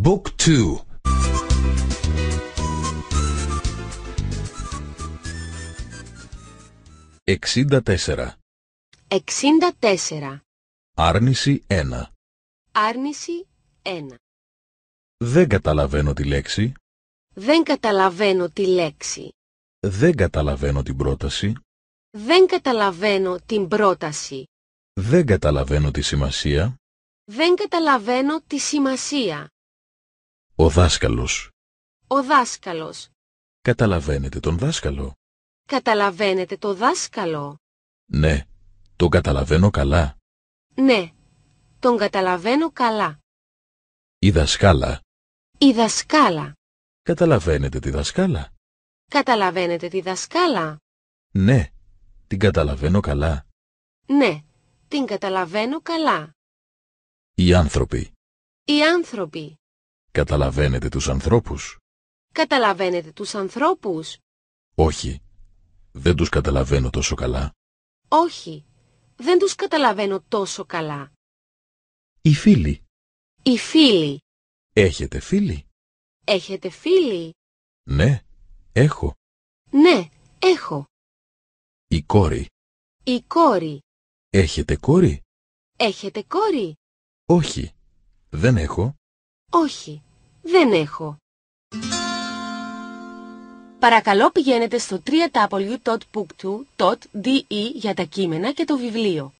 Book τέσσερα εξήντα τέσσερα Άρνηση ένα Άρνηση ένα Δεν καταλαβαίνω τη λέξη Δεν καταλαβαίνω τη λέξη Δεν καταλαβαίνω την πρόταση Δεν καταλαβαίνω την πρόταση Δεν καταλαβαίνω τη σημασία Δεν καταλαβαίνω τη σημασία ο δάσκαλος. Ο δάσκαλος. Καταλαβαίνετε τον δάσκαλο. Καταλαβαίνετε το δάσκαλο. Ναι, τον καταλαβαίνω καλά. Ναι, τον καταλαβαίνω καλά. Η δασκάλα. Η δασκάλα. Καταλαβαίνετε τη δασκάλα. Καταλαβαίνετε τη δασκάλα. Ναι, την καταλαβαίνω καλά. Ναι, την καταλαβαίνω καλά. Οι άνθρωποι. Οι άνθρωποι. Καταλαβαίνετε τους ανθρώπους. Καταλαβαίνετε τους ανθρώπους. Όχι. Δεν τους καταλαβαίνω τόσο καλά. Όχι. Δεν τους καταλαβαίνω τόσο καλά. Οι φίλοι. Οι φίλοι. Έχετε φίλοι. Έχετε φίλοι. Ναι. Έχω. Ναι. Έχω. Η κόρη. Η κόρη. Έχετε κόρη. Έχετε κόρη. Όχι. Δεν έχω. Όχι, δεν έχω. Παρακαλώ πηγαίνετε στο wwwbook για τα κείμενα και το βιβλίο.